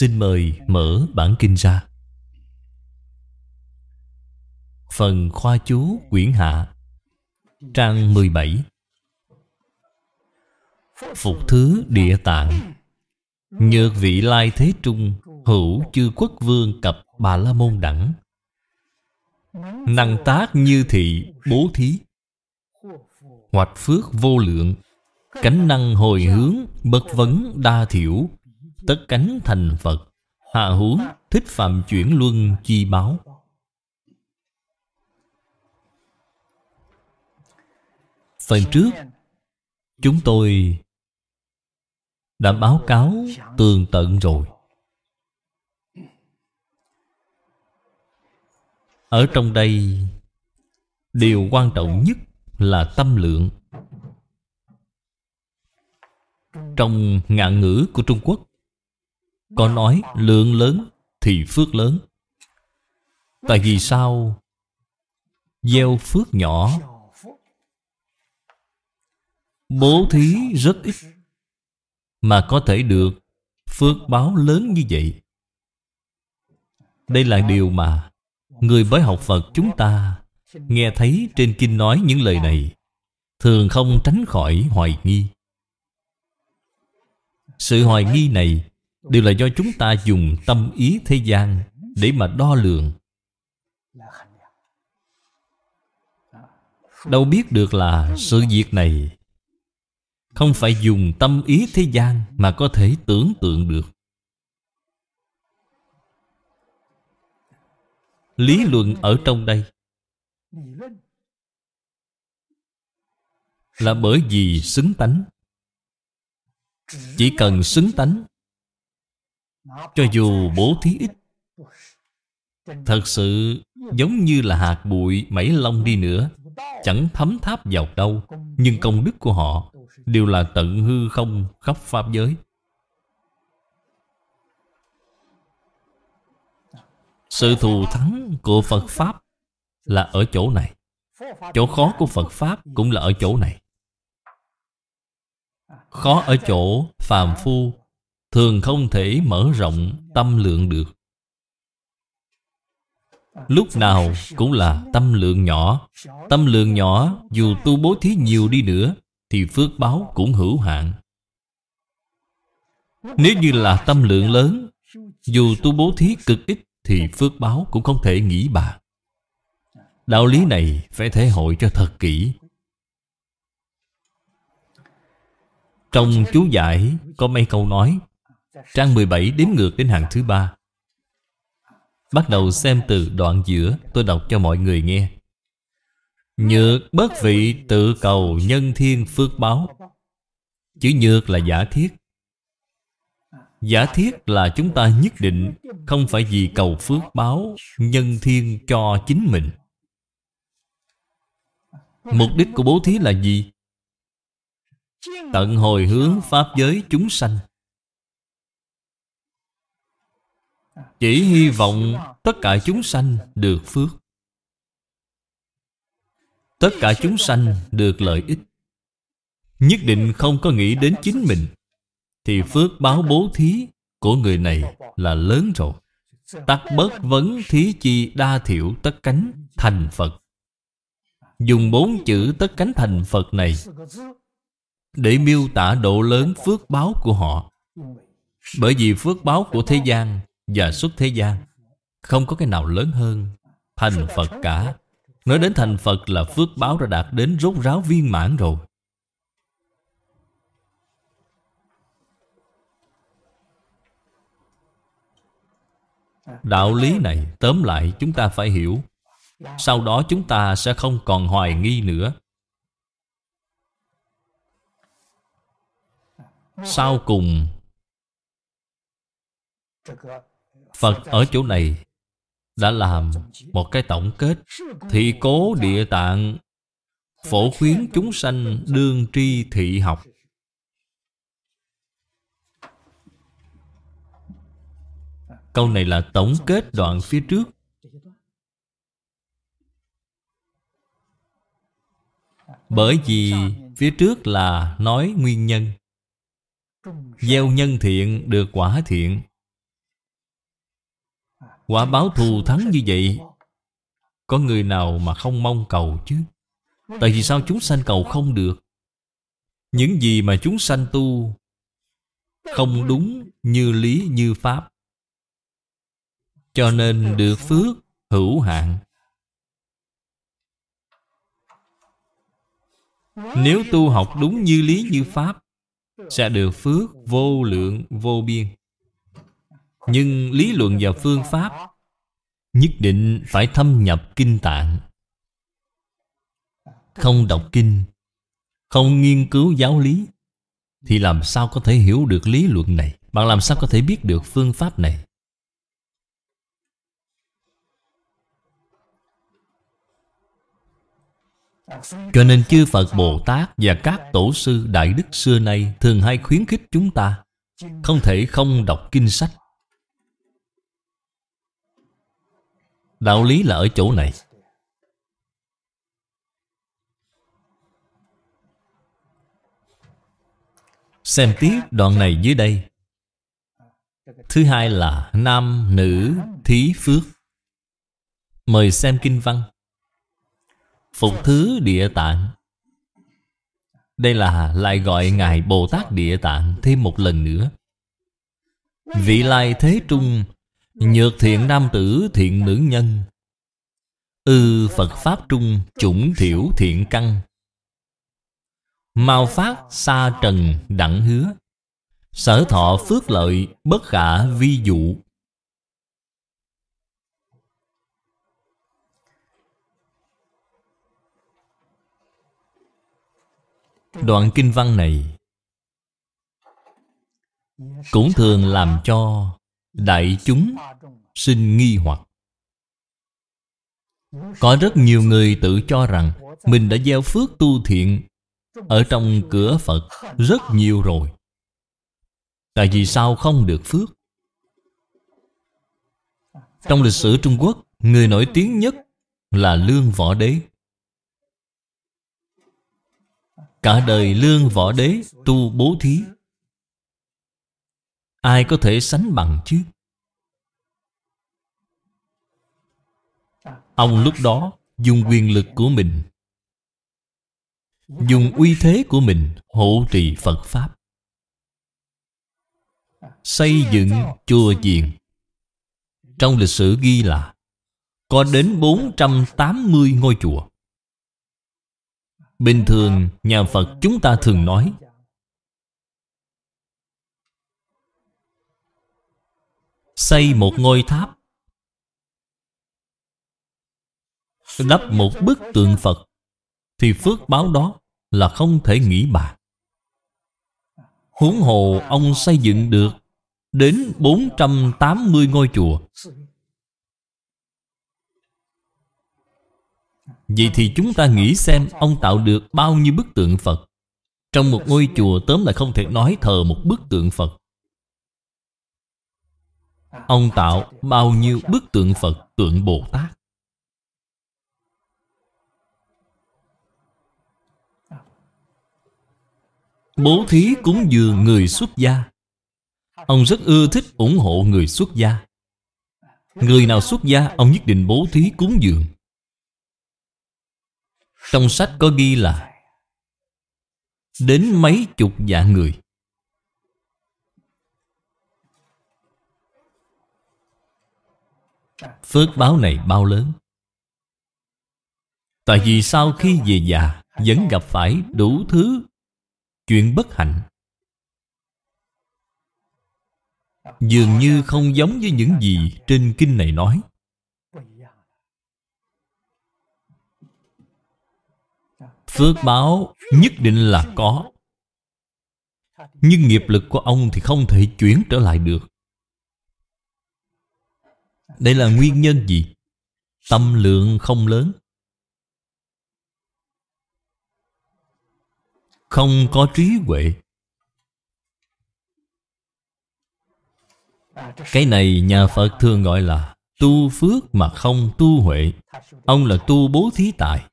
Xin mời mở bản kinh ra Phần khoa chú quyển hạ Trang 17 Phục thứ địa tạng Nhược vị lai thế trung Hữu chư quốc vương cập bà la môn đẳng Năng tác như thị bố thí Hoạch phước vô lượng Cánh năng hồi hướng Bất vấn đa thiểu tất cánh thành Phật Hạ huống thích phạm chuyển luân chi báo Phần trước Chúng tôi đã báo cáo tường tận rồi Ở trong đây Điều quan trọng nhất là tâm lượng Trong ngạn ngữ của Trung Quốc có nói lượng lớn thì phước lớn Tại vì sao Gieo phước nhỏ Bố thí rất ít Mà có thể được Phước báo lớn như vậy Đây là điều mà Người mới học Phật chúng ta Nghe thấy trên kinh nói những lời này Thường không tránh khỏi hoài nghi Sự hoài nghi này đều là do chúng ta dùng tâm ý thế gian để mà đo lường đâu biết được là sự việc này không phải dùng tâm ý thế gian mà có thể tưởng tượng được lý luận ở trong đây là bởi vì xứng tánh chỉ cần xứng tánh cho dù bố thí ít Thật sự giống như là hạt bụi mẩy lông đi nữa Chẳng thấm tháp vào đâu Nhưng công đức của họ Đều là tận hư không khắp Pháp giới Sự thù thắng của Phật Pháp Là ở chỗ này Chỗ khó của Phật Pháp cũng là ở chỗ này Khó ở chỗ phàm phu thường không thể mở rộng tâm lượng được lúc nào cũng là tâm lượng nhỏ tâm lượng nhỏ dù tu bố thí nhiều đi nữa thì phước báo cũng hữu hạn nếu như là tâm lượng lớn dù tu bố thí cực ít thì phước báo cũng không thể nghĩ bạc. đạo lý này phải thể hội cho thật kỹ trong chú giải có mấy câu nói Trang 17 đếm ngược đến hàng thứ ba Bắt đầu xem từ đoạn giữa Tôi đọc cho mọi người nghe Nhược bất vị tự cầu nhân thiên phước báo Chữ nhược là giả thiết Giả thiết là chúng ta nhất định Không phải vì cầu phước báo Nhân thiên cho chính mình Mục đích của bố thí là gì? Tận hồi hướng Pháp giới chúng sanh Chỉ hy vọng tất cả chúng sanh được phước Tất cả chúng sanh được lợi ích Nhất định không có nghĩ đến chính mình Thì phước báo bố thí của người này là lớn rồi Tắt bớt vấn thí chi đa thiểu tất cánh thành Phật Dùng bốn chữ tất cánh thành Phật này Để miêu tả độ lớn phước báo của họ Bởi vì phước báo của thế gian và suốt thế gian Không có cái nào lớn hơn Thành Phật cả Nói đến thành Phật là phước báo đã đạt đến rốt ráo viên mãn rồi Đạo lý này tóm lại chúng ta phải hiểu Sau đó chúng ta sẽ không còn hoài nghi nữa Sau cùng Phật ở chỗ này đã làm một cái tổng kết Thị cố địa tạng Phổ khuyến chúng sanh đương tri thị học Câu này là tổng kết đoạn phía trước Bởi vì phía trước là nói nguyên nhân Gieo nhân thiện được quả thiện Quả báo thù thắng như vậy Có người nào mà không mong cầu chứ Tại vì sao chúng sanh cầu không được Những gì mà chúng sanh tu Không đúng như lý như pháp Cho nên được phước hữu hạn Nếu tu học đúng như lý như pháp Sẽ được phước vô lượng vô biên nhưng lý luận và phương pháp Nhất định phải thâm nhập kinh tạng Không đọc kinh Không nghiên cứu giáo lý Thì làm sao có thể hiểu được lý luận này Bạn làm sao có thể biết được phương pháp này Cho nên chư Phật Bồ Tát và các tổ sư Đại Đức xưa nay thường hay khuyến khích chúng ta Không thể không đọc kinh sách Đạo lý là ở chỗ này Xem tiếp đoạn này dưới đây Thứ hai là nam, nữ, thí phước Mời xem kinh văn Phục thứ địa tạng Đây là lại gọi Ngài Bồ Tát Địa Tạng thêm một lần nữa Vị lai thế trung Nhược thiện nam tử thiện nữ nhân Ư ừ, Phật Pháp trung chủng thiểu thiện căn Mau phát xa trần đặng hứa Sở thọ phước lợi bất khả vi dụ Đoạn kinh văn này Cũng thường làm cho đại chúng sinh nghi hoặc có rất nhiều người tự cho rằng mình đã gieo phước tu thiện ở trong cửa phật rất nhiều rồi tại vì sao không được phước trong lịch sử trung quốc người nổi tiếng nhất là lương võ đế cả đời lương võ đế tu bố thí Ai có thể sánh bằng chứ? Ông lúc đó dùng quyền lực của mình Dùng uy thế của mình hộ trì Phật Pháp Xây dựng chùa chiền Trong lịch sử ghi là Có đến 480 ngôi chùa Bình thường nhà Phật chúng ta thường nói xây một ngôi tháp lắp một bức tượng Phật thì phước báo đó là không thể nghĩ bàn. Huống hồ ông xây dựng được đến 480 ngôi chùa. Vậy thì chúng ta nghĩ xem ông tạo được bao nhiêu bức tượng Phật. Trong một ngôi chùa tóm lại không thể nói thờ một bức tượng Phật. Ông tạo bao nhiêu bức tượng Phật, tượng Bồ Tát Bố thí cúng dường người xuất gia Ông rất ưa thích ủng hộ người xuất gia Người nào xuất gia ông nhất định bố thí cúng dường Trong sách có ghi là Đến mấy chục dạng người Phước báo này bao lớn Tại vì sau khi về già Vẫn gặp phải đủ thứ Chuyện bất hạnh Dường như không giống với những gì Trên kinh này nói Phước báo nhất định là có Nhưng nghiệp lực của ông thì không thể chuyển trở lại được đây là nguyên nhân gì? Tâm lượng không lớn Không có trí huệ Cái này nhà Phật thường gọi là Tu phước mà không tu huệ Ông là tu bố thí tài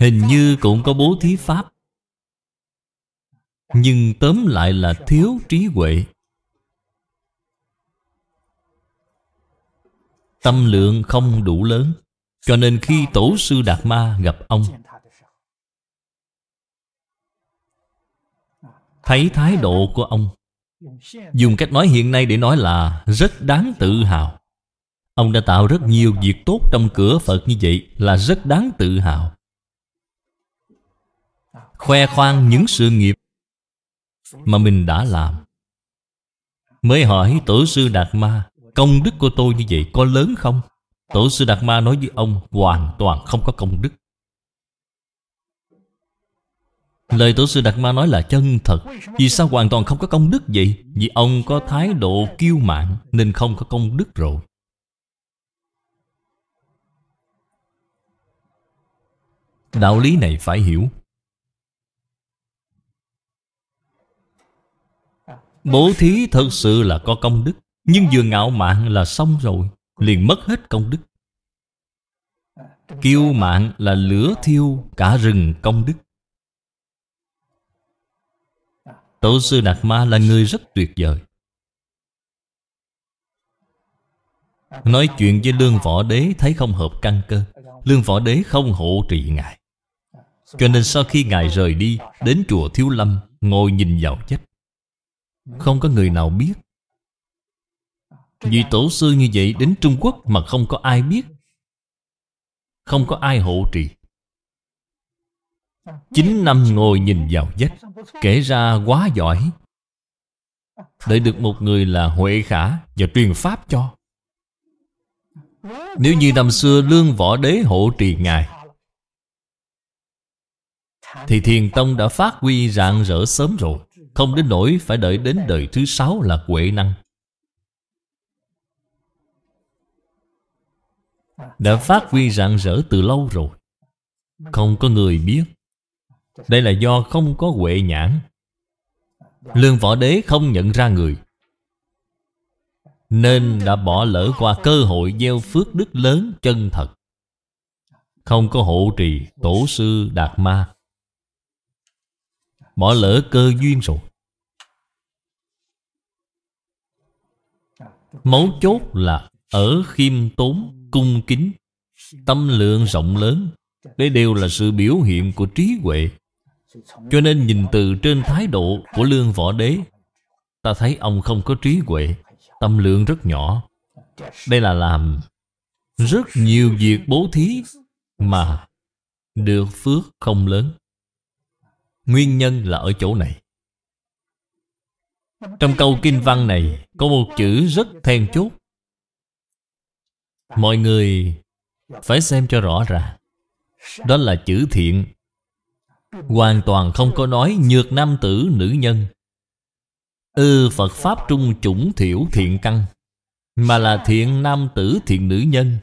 Hình như cũng có bố thí pháp Nhưng tóm lại là thiếu trí huệ Tâm lượng không đủ lớn Cho nên khi Tổ sư Đạt Ma gặp ông Thấy thái độ của ông Dùng cách nói hiện nay để nói là Rất đáng tự hào Ông đã tạo rất nhiều việc tốt trong cửa Phật như vậy Là rất đáng tự hào Khoe khoang những sự nghiệp Mà mình đã làm Mới hỏi tổ sư Đạt Ma Công đức của tôi như vậy có lớn không? Tổ sư Đạt Ma nói với ông hoàn toàn không có công đức. Lời tổ sư Đạt Ma nói là chân thật Vì sao hoàn toàn không có công đức vậy? Vì ông có thái độ kiêu mạn Nên không có công đức rồi Đạo lý này phải hiểu Bố thí thật sự là có công đức nhưng vừa ngạo mạn là xong rồi Liền mất hết công đức Kiêu mạn là lửa thiêu cả rừng công đức Tổ sư Đạt Ma là người rất tuyệt vời Nói chuyện với Lương Võ Đế thấy không hợp căn cơ Lương Võ Đế không hộ trì Ngài Cho nên sau khi Ngài rời đi Đến chùa Thiếu Lâm Ngồi nhìn vào chết Không có người nào biết vì tổ sư như vậy đến Trung Quốc mà không có ai biết Không có ai hộ trì 9 năm ngồi nhìn vào vách Kể ra quá giỏi Đợi được một người là Huệ Khả Và truyền pháp cho Nếu như năm xưa Lương Võ Đế hộ trì Ngài Thì Thiền Tông đã phát huy rạng rỡ sớm rồi Không đến nỗi phải đợi đến đời thứ sáu là Huệ Năng đã phát huy rạng rỡ từ lâu rồi không có người biết đây là do không có huệ nhãn lương võ đế không nhận ra người nên đã bỏ lỡ qua cơ hội gieo phước đức lớn chân thật không có hộ trì tổ sư đạt ma bỏ lỡ cơ duyên rồi mấu chốt là ở khiêm tốn cung kính tâm lượng rộng lớn đây đều là sự biểu hiện của trí huệ cho nên nhìn từ trên thái độ của lương võ đế ta thấy ông không có trí huệ tâm lượng rất nhỏ đây là làm rất nhiều việc bố thí mà được phước không lớn nguyên nhân là ở chỗ này trong câu kinh văn này có một chữ rất then chốt Mọi người phải xem cho rõ ràng Đó là chữ thiện Hoàn toàn không có nói nhược nam tử nữ nhân Ư ừ, Phật Pháp trung chủng thiểu thiện căn Mà là thiện nam tử thiện nữ nhân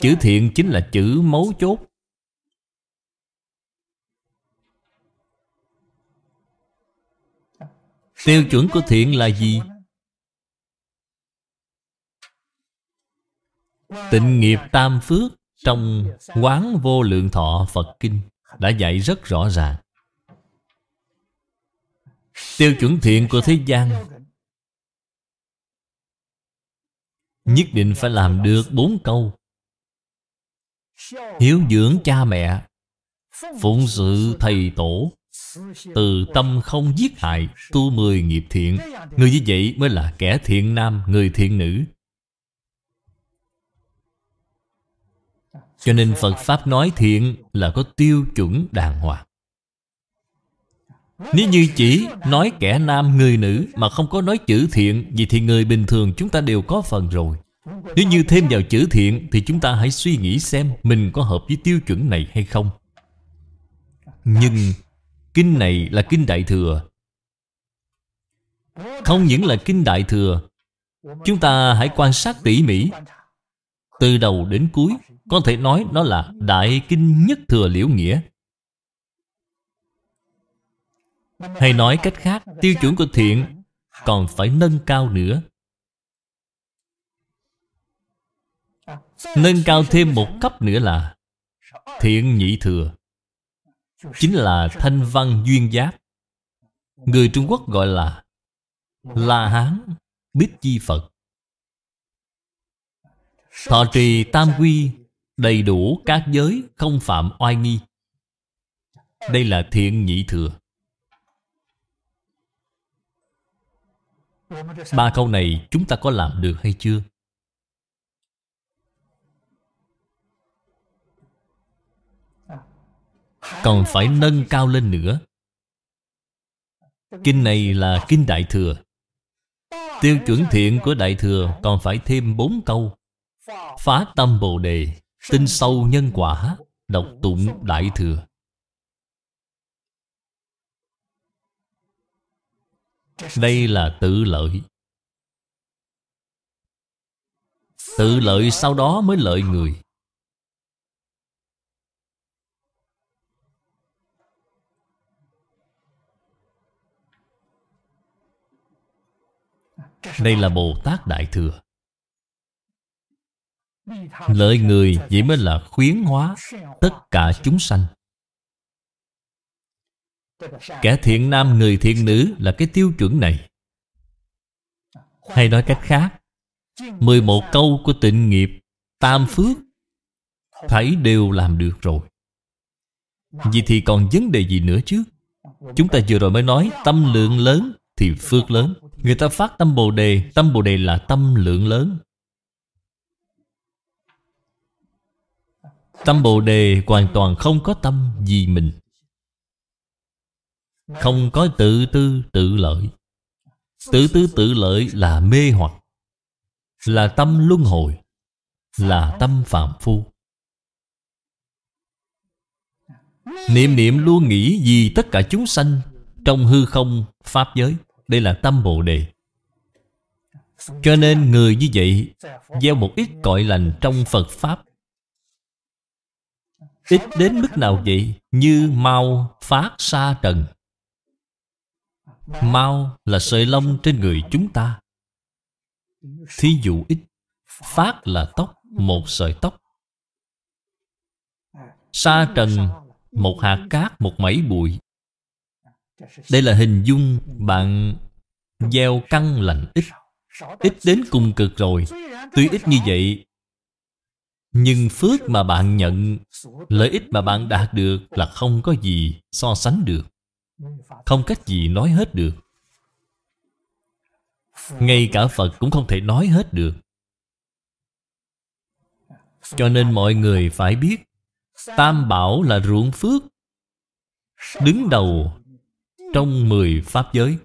Chữ thiện chính là chữ mấu chốt Tiêu chuẩn của thiện là gì? Tịnh nghiệp tam phước trong Quán Vô Lượng Thọ Phật Kinh đã dạy rất rõ ràng. Tiêu chuẩn thiện của thế gian Nhất định phải làm được bốn câu Hiếu dưỡng cha mẹ Phụng sự thầy tổ Từ tâm không giết hại Tu mười nghiệp thiện Người như vậy mới là kẻ thiện nam Người thiện nữ Cho nên Phật Pháp nói thiện là có tiêu chuẩn đàng hoàng Nếu như chỉ nói kẻ nam người nữ mà không có nói chữ thiện Vậy thì người bình thường chúng ta đều có phần rồi Nếu như thêm vào chữ thiện thì chúng ta hãy suy nghĩ xem Mình có hợp với tiêu chuẩn này hay không Nhưng kinh này là kinh Đại Thừa Không những là kinh Đại Thừa Chúng ta hãy quan sát tỉ mỉ Từ đầu đến cuối có thể nói nó là Đại Kinh Nhất Thừa Liễu Nghĩa Hay nói cách khác Tiêu chuẩn của thiện còn phải nâng cao nữa Nâng cao thêm một cấp nữa là Thiện nhị thừa Chính là thanh văn duyên giáp Người Trung Quốc gọi là La Hán Bích Chi Phật Thọ trì tam quy đầy đủ các giới không phạm oai nghi. Đây là thiện nhị thừa. Ba câu này chúng ta có làm được hay chưa? Còn phải nâng cao lên nữa Kinh này là Kinh Đại Thừa Tiêu chuẩn thiện của Đại Thừa còn phải thêm bốn câu Phá tâm Bồ Đề Tin sâu nhân quả Đọc tụng Đại Thừa Đây là tự lợi Tự lợi sau đó mới lợi người Đây là Bồ Tát Đại Thừa Lợi người vậy mới là khuyến hóa tất cả chúng sanh Kẻ thiện nam người thiện nữ là cái tiêu chuẩn này Hay nói cách khác 11 câu của tịnh nghiệp Tam phước Thấy đều làm được rồi Vậy thì còn vấn đề gì nữa chứ Chúng ta vừa rồi mới nói Tâm lượng lớn thì phước lớn Người ta phát tâm Bồ Đề Tâm Bồ Đề là tâm lượng lớn Tâm Bồ Đề hoàn toàn không có tâm vì mình Không có tự tư tự lợi Tự tư tự lợi là mê hoặc Là tâm luân hồi Là tâm phạm phu Niệm niệm luôn nghĩ vì tất cả chúng sanh Trong hư không Pháp giới Đây là tâm Bồ Đề Cho nên người như vậy Gieo một ít cội lành trong Phật Pháp Ít đến mức nào vậy? Như mau phát sa trần Mau là sợi lông trên người chúng ta Thí dụ ít Phát là tóc Một sợi tóc Sa trần Một hạt cát Một mảy bụi Đây là hình dung bạn Gieo căng lành ít Ít đến cùng cực rồi Tuy ít như vậy nhưng phước mà bạn nhận Lợi ích mà bạn đạt được Là không có gì so sánh được Không cách gì nói hết được Ngay cả Phật cũng không thể nói hết được Cho nên mọi người phải biết Tam bảo là ruộng phước Đứng đầu Trong mười pháp giới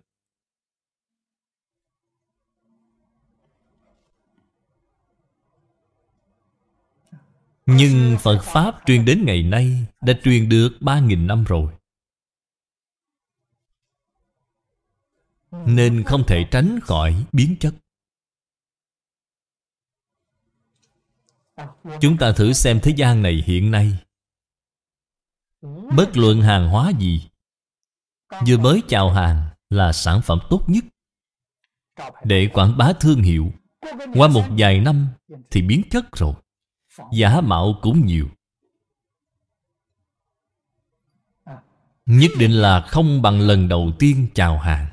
Nhưng Phật Pháp truyền đến ngày nay Đã truyền được 3.000 năm rồi Nên không thể tránh khỏi biến chất Chúng ta thử xem thế gian này hiện nay Bất luận hàng hóa gì Vừa mới chào hàng là sản phẩm tốt nhất Để quảng bá thương hiệu Qua một vài năm thì biến chất rồi giả mạo cũng nhiều à. nhất định là không bằng lần đầu tiên chào hàng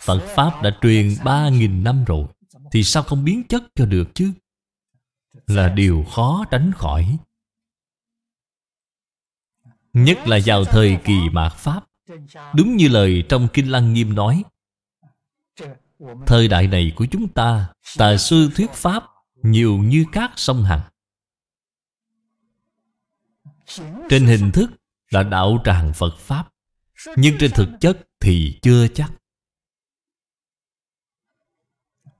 Phật Pháp đã truyền ba nghìn năm rồi Thì sao không biến chất cho được chứ Là điều khó tránh khỏi Nhất là vào thời kỳ mạt Pháp Đúng như lời trong Kinh Lăng Nghiêm nói Thời đại này của chúng ta Tà sư thuyết pháp Nhiều như các sông hằng Trên hình thức là đạo tràng Phật Pháp Nhưng trên thực chất thì chưa chắc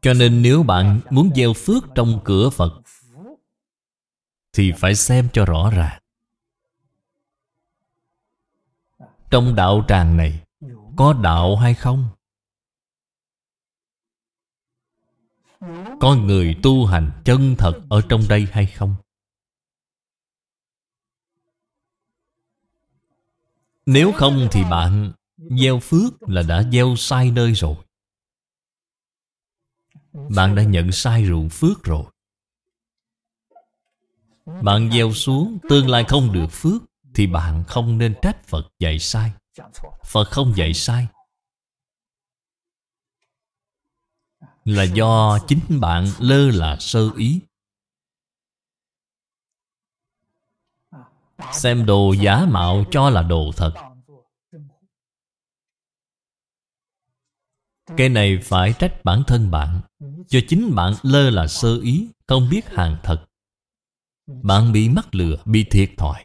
Cho nên nếu bạn muốn gieo phước trong cửa Phật Thì phải xem cho rõ ràng Trong đạo tràng này Có đạo hay không? Có người tu hành chân thật ở trong đây hay không? Nếu không thì bạn gieo phước là đã gieo sai nơi rồi. Bạn đã nhận sai ruộng phước rồi. Bạn gieo xuống tương lai không được phước thì bạn không nên trách Phật dạy sai. Phật không dạy sai, là do chính bạn lơ là sơ ý xem đồ giả mạo cho là đồ thật cái này phải trách bản thân bạn cho chính bạn lơ là sơ ý không biết hàng thật bạn bị mắc lừa bị thiệt thòi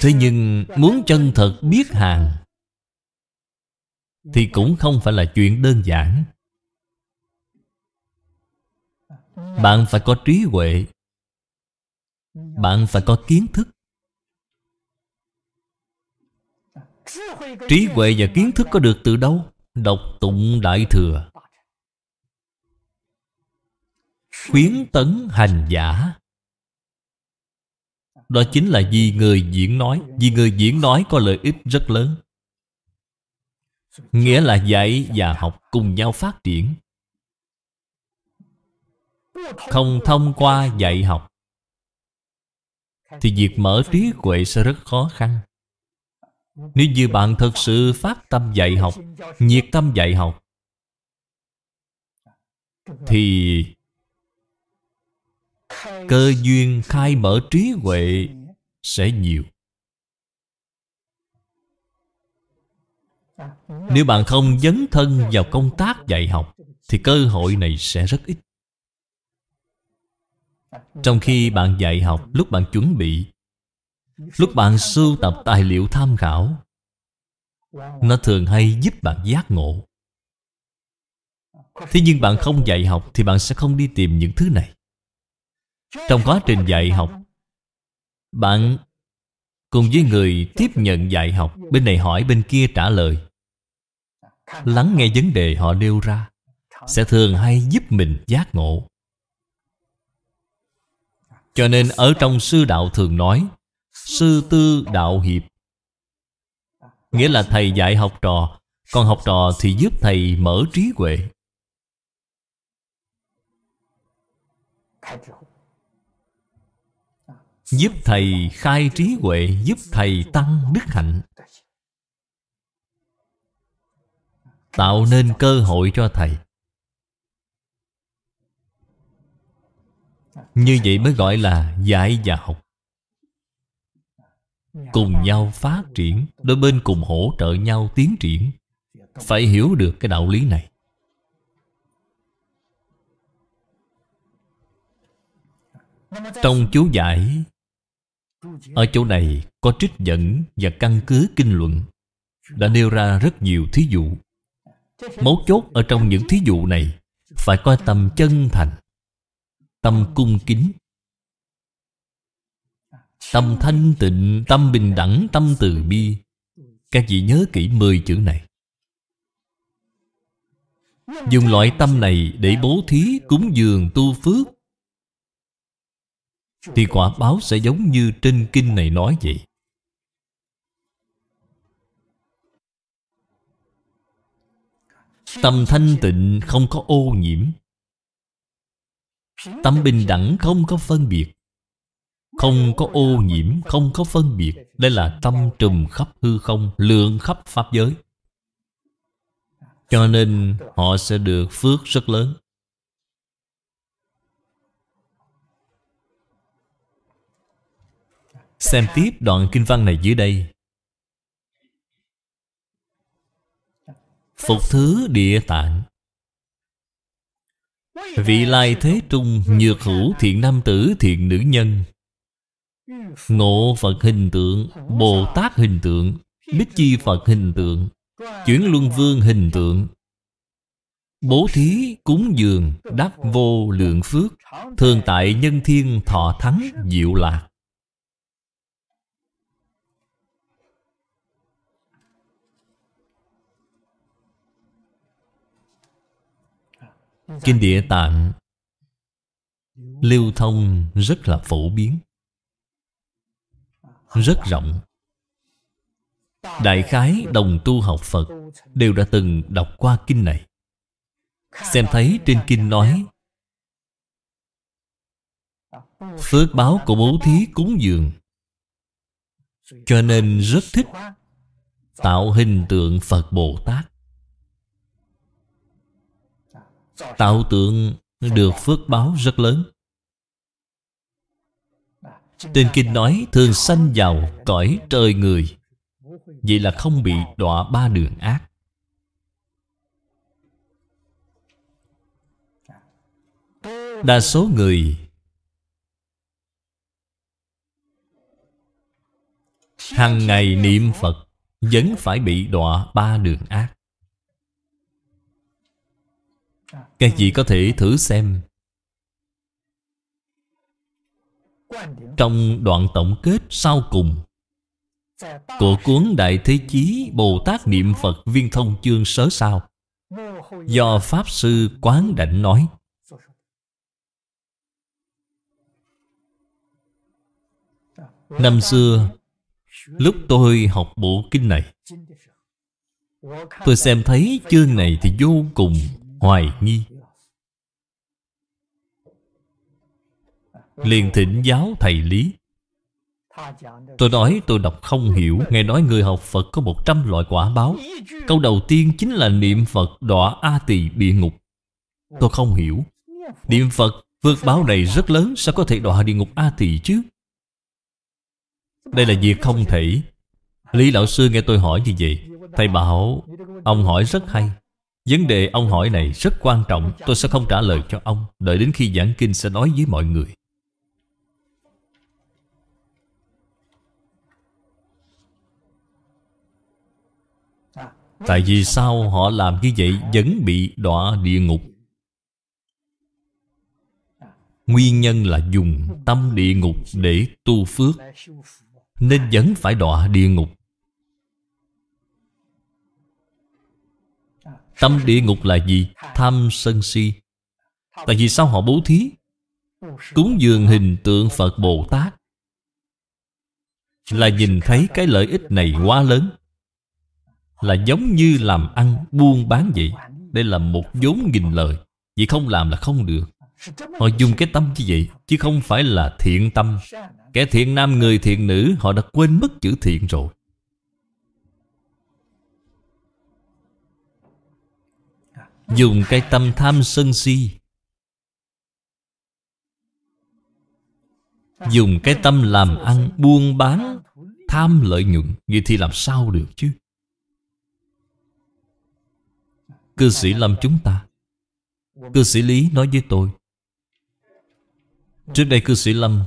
Thế nhưng muốn chân thật biết hàng Thì cũng không phải là chuyện đơn giản Bạn phải có trí huệ Bạn phải có kiến thức Trí huệ và kiến thức có được từ đâu? Đọc tụng Đại Thừa Khuyến tấn hành giả đó chính là vì người diễn nói Vì người diễn nói có lợi ích rất lớn Nghĩa là dạy và học cùng nhau phát triển Không thông qua dạy học Thì việc mở trí huệ sẽ rất khó khăn Nếu như bạn thật sự phát tâm dạy học Nhiệt tâm dạy học Thì cơ duyên khai mở trí huệ sẽ nhiều nếu bạn không dấn thân vào công tác dạy học thì cơ hội này sẽ rất ít trong khi bạn dạy học lúc bạn chuẩn bị lúc bạn sưu tập tài liệu tham khảo nó thường hay giúp bạn giác ngộ thế nhưng bạn không dạy học thì bạn sẽ không đi tìm những thứ này trong quá trình dạy học Bạn cùng với người tiếp nhận dạy học Bên này hỏi bên kia trả lời Lắng nghe vấn đề họ nêu ra Sẽ thường hay giúp mình giác ngộ Cho nên ở trong sư đạo thường nói Sư tư đạo hiệp Nghĩa là thầy dạy học trò Còn học trò thì giúp thầy mở trí huệ Giúp thầy khai trí huệ Giúp thầy tăng đức hạnh Tạo nên cơ hội cho thầy Như vậy mới gọi là dạy và học Cùng nhau phát triển Đôi bên cùng hỗ trợ nhau tiến triển Phải hiểu được cái đạo lý này Trong chú giải ở chỗ này có trích dẫn và căn cứ kinh luận Đã nêu ra rất nhiều thí dụ Mấu chốt ở trong những thí dụ này Phải coi tâm chân thành Tâm cung kính Tâm thanh tịnh, tâm bình đẳng, tâm từ bi Các vị nhớ kỹ 10 chữ này Dùng loại tâm này để bố thí, cúng dường, tu phước thì quả báo sẽ giống như trên kinh này nói vậy Tâm thanh tịnh không có ô nhiễm Tâm bình đẳng không có phân biệt Không có ô nhiễm, không có phân biệt Đây là tâm trùm khắp hư không, lượng khắp Pháp giới Cho nên họ sẽ được phước rất lớn Xem dạ. tiếp đoạn kinh văn này dưới đây Phục thứ địa tạng Vị lai thế trung nhược hữu thiện nam tử thiện nữ nhân Ngộ Phật hình tượng Bồ Tát hình tượng Bích Chi Phật hình tượng Chuyển Luân Vương hình tượng Bố thí, cúng dường, đắc vô lượng phước Thường tại nhân thiên thọ thắng diệu lạc Kinh địa tạng lưu thông rất là phổ biến rất rộng đại khái đồng tu học phật đều đã từng đọc qua kinh này xem thấy trên kinh nói phước báo của bố thí cúng dường cho nên rất thích tạo hình tượng phật bồ tát Tạo tượng được phước báo rất lớn Tên Kinh nói thường sanh vào cõi trời người Vậy là không bị đọa ba đường ác Đa số người Hằng ngày niệm Phật Vẫn phải bị đọa ba đường ác Các vị có thể thử xem Trong đoạn tổng kết sau cùng Của cuốn Đại Thế Chí Bồ Tát Niệm Phật Viên Thông Chương Sớ Sao Do Pháp Sư Quán Đảnh nói Năm xưa Lúc tôi học bộ kinh này Tôi xem thấy chương này thì vô cùng hoài nghi Liền thỉnh giáo thầy Lý Tôi nói tôi đọc không hiểu Nghe nói người học Phật có 100 loại quả báo Câu đầu tiên chính là niệm Phật đọa A tỳ địa ngục Tôi không hiểu Niệm Phật vượt báo này rất lớn Sao có thể đọa địa ngục A tỳ chứ Đây là việc không thể Lý lão sư nghe tôi hỏi như vậy Thầy bảo Ông hỏi rất hay Vấn đề ông hỏi này rất quan trọng Tôi sẽ không trả lời cho ông Đợi đến khi giảng kinh sẽ nói với mọi người Tại vì sao họ làm như vậy Vẫn bị đọa địa ngục Nguyên nhân là dùng tâm địa ngục để tu phước Nên vẫn phải đọa địa ngục Tâm địa ngục là gì? Tham sân si Tại vì sao họ bố thí? Cúng dường hình tượng Phật Bồ Tát Là nhìn thấy cái lợi ích này quá lớn là giống như làm ăn buôn bán vậy đây là một vốn nghìn lời vì không làm là không được họ dùng cái tâm như vậy chứ không phải là thiện tâm kẻ thiện nam người thiện nữ họ đã quên mất chữ thiện rồi dùng cái tâm tham sân si dùng cái tâm làm ăn buôn bán tham lợi nhuận vậy thì làm sao được chứ Cư sĩ Lâm chúng ta Cư sĩ Lý nói với tôi Trước đây cư sĩ Lâm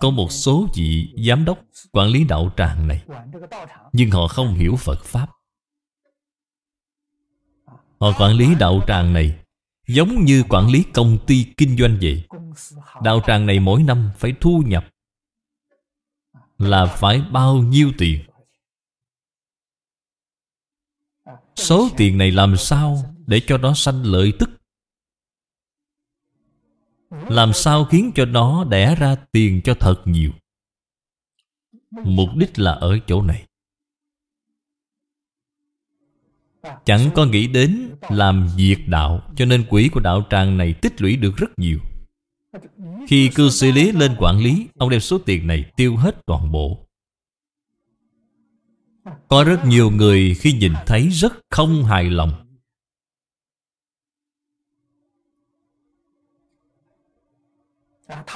Có một số vị giám đốc quản lý đạo tràng này Nhưng họ không hiểu Phật Pháp Họ quản lý đạo tràng này Giống như quản lý công ty kinh doanh vậy Đạo tràng này mỗi năm phải thu nhập Là phải bao nhiêu tiền Số tiền này làm sao để cho nó sanh lợi tức Làm sao khiến cho nó đẻ ra tiền cho thật nhiều Mục đích là ở chỗ này Chẳng có nghĩ đến làm diệt đạo Cho nên quỹ của đạo tràng này tích lũy được rất nhiều Khi cư xử lý lên quản lý Ông đem số tiền này tiêu hết toàn bộ có rất nhiều người khi nhìn thấy rất không hài lòng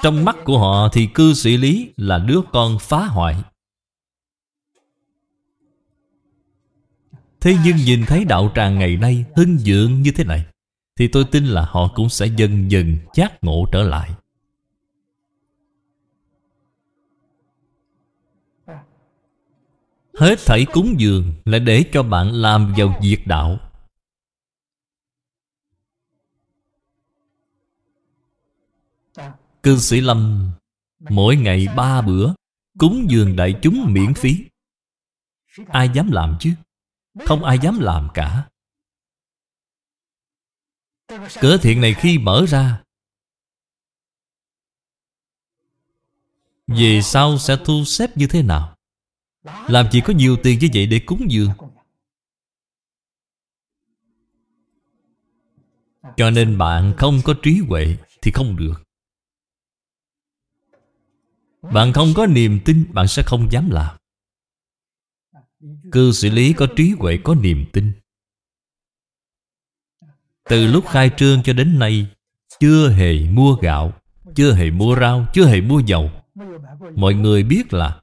Trong mắt của họ thì cư sĩ Lý là đứa con phá hoại Thế nhưng nhìn thấy đạo tràng ngày nay hưng dưỡng như thế này Thì tôi tin là họ cũng sẽ dần dần giác ngộ trở lại Hết thảy cúng dường là để cho bạn làm vào việc đạo Cư sĩ Lâm Mỗi ngày ba bữa Cúng dường đại chúng miễn phí Ai dám làm chứ Không ai dám làm cả Cửa thiện này khi mở ra Về sau sẽ thu xếp như thế nào làm gì có nhiều tiền như vậy để cúng dường Cho nên bạn không có trí huệ Thì không được Bạn không có niềm tin Bạn sẽ không dám làm Cư xử lý có trí huệ Có niềm tin Từ lúc khai trương cho đến nay Chưa hề mua gạo Chưa hề mua rau Chưa hề mua dầu Mọi người biết là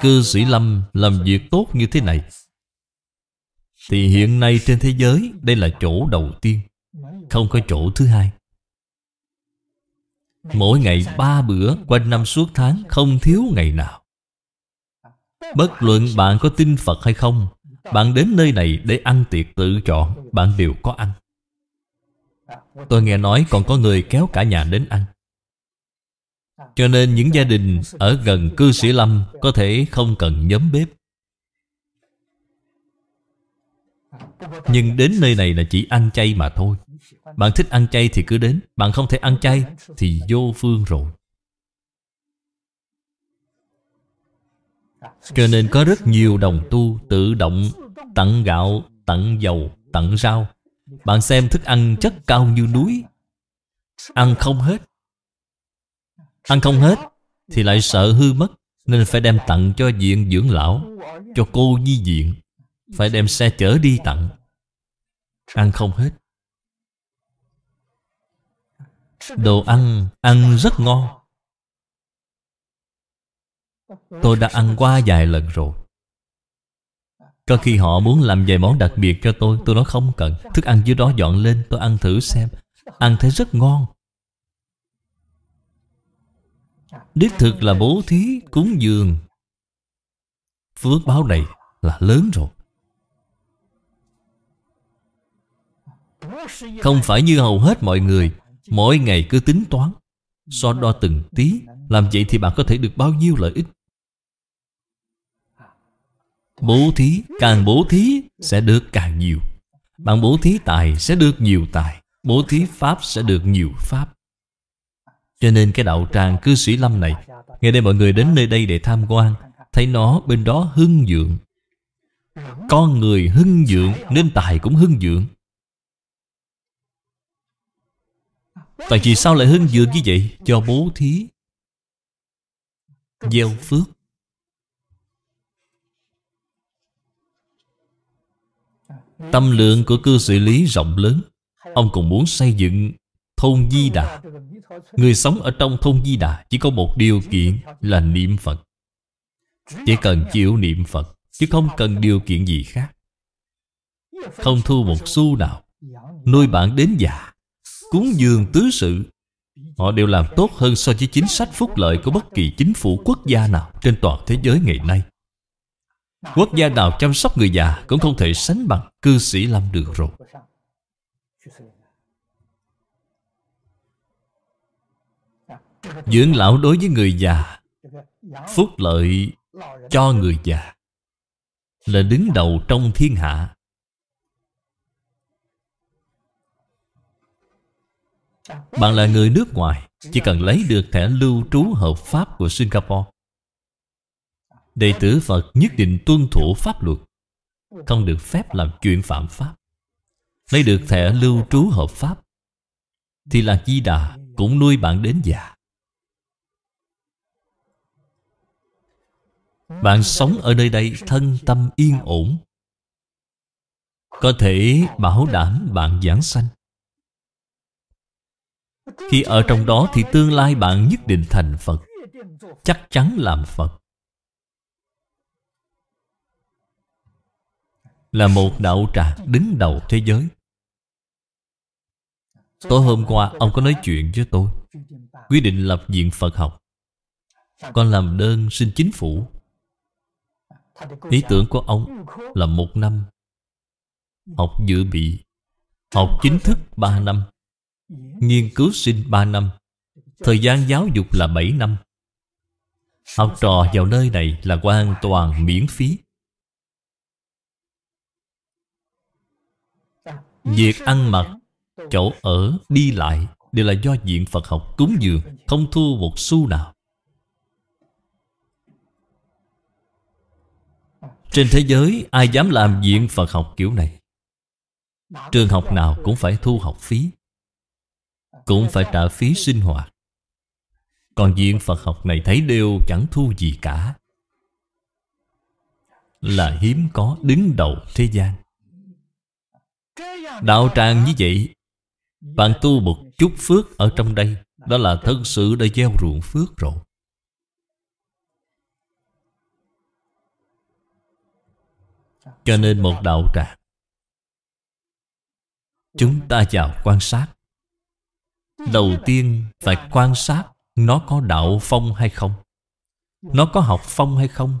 Cư sĩ Lâm làm việc tốt như thế này Thì hiện nay trên thế giới Đây là chỗ đầu tiên Không có chỗ thứ hai Mỗi ngày ba bữa Quanh năm suốt tháng Không thiếu ngày nào Bất luận bạn có tin Phật hay không Bạn đến nơi này để ăn tiệc tự chọn Bạn đều có ăn Tôi nghe nói còn có người kéo cả nhà đến ăn cho nên những gia đình ở gần cư sĩ lâm Có thể không cần nhóm bếp Nhưng đến nơi này là chỉ ăn chay mà thôi Bạn thích ăn chay thì cứ đến Bạn không thể ăn chay thì vô phương rồi Cho nên có rất nhiều đồng tu tự động tặng gạo, tặng dầu, tặng rau Bạn xem thức ăn chất cao như núi Ăn không hết Ăn không hết Thì lại sợ hư mất Nên phải đem tặng cho viện dưỡng lão Cho cô di viện Phải đem xe chở đi tặng Ăn không hết Đồ ăn Ăn rất ngon Tôi đã ăn qua vài lần rồi có khi họ muốn làm vài món đặc biệt cho tôi Tôi nói không cần Thức ăn dưới đó dọn lên tôi ăn thử xem Ăn thấy rất ngon Đích thực là bố thí, cúng dường Phước báo này là lớn rồi Không phải như hầu hết mọi người Mỗi ngày cứ tính toán So đo từng tí Làm vậy thì bạn có thể được bao nhiêu lợi ích Bố thí Càng bố thí sẽ được càng nhiều Bạn bố thí tài sẽ được nhiều tài Bố thí pháp sẽ được nhiều pháp cho nên cái đạo tràng cư sĩ Lâm này Ngày đây mọi người đến nơi đây để tham quan Thấy nó bên đó hưng dưỡng, Con người hưng dưỡng Nên tài cũng hưng dưỡng. Tại vì sao lại hưng dưỡng như vậy? Cho bố thí Gieo phước Tâm lượng của cư sĩ Lý rộng lớn Ông còn muốn xây dựng thôn Di Đà Người sống ở trong thôn Di Đà Chỉ có một điều kiện là niệm Phật Chỉ cần chịu niệm Phật Chứ không cần điều kiện gì khác Không thu một xu nào Nuôi bạn đến già Cúng dường tứ sự Họ đều làm tốt hơn so với chính sách phúc lợi Của bất kỳ chính phủ quốc gia nào Trên toàn thế giới ngày nay Quốc gia nào chăm sóc người già Cũng không thể sánh bằng cư sĩ Lâm được rồi Dưỡng lão đối với người già Phúc lợi cho người già Là đứng đầu trong thiên hạ Bạn là người nước ngoài Chỉ cần lấy được thẻ lưu trú hợp pháp của Singapore Đệ tử Phật nhất định tuân thủ pháp luật Không được phép làm chuyện phạm pháp Lấy được thẻ lưu trú hợp pháp Thì là Di Đà cũng nuôi bạn đến già Bạn sống ở nơi đây thân tâm yên ổn Có thể bảo đảm bạn giảng sanh Khi ở trong đó thì tương lai bạn nhất định thành Phật Chắc chắn làm Phật Là một đạo tràng đứng đầu thế giới Tối hôm qua ông có nói chuyện với tôi Quyết định lập viện Phật học Con làm đơn xin chính phủ Ý tưởng của ông là một năm Học dự bị Học chính thức 3 năm Nghiên cứu sinh 3 năm Thời gian giáo dục là 7 năm Học trò vào nơi này là hoàn toàn miễn phí Việc ăn mặc, chỗ ở, đi lại Đều là do diện Phật học cúng dường Không thu một xu nào Trên thế giới ai dám làm viện Phật học kiểu này Trường học nào cũng phải thu học phí Cũng phải trả phí sinh hoạt Còn viện Phật học này thấy đều chẳng thu gì cả Là hiếm có đứng đầu thế gian Đạo tràng như vậy Bạn tu một chút phước ở trong đây Đó là thân sự đã gieo ruộng phước rồi Cho nên một đạo tràng Chúng ta vào quan sát Đầu tiên phải quan sát Nó có đạo phong hay không Nó có học phong hay không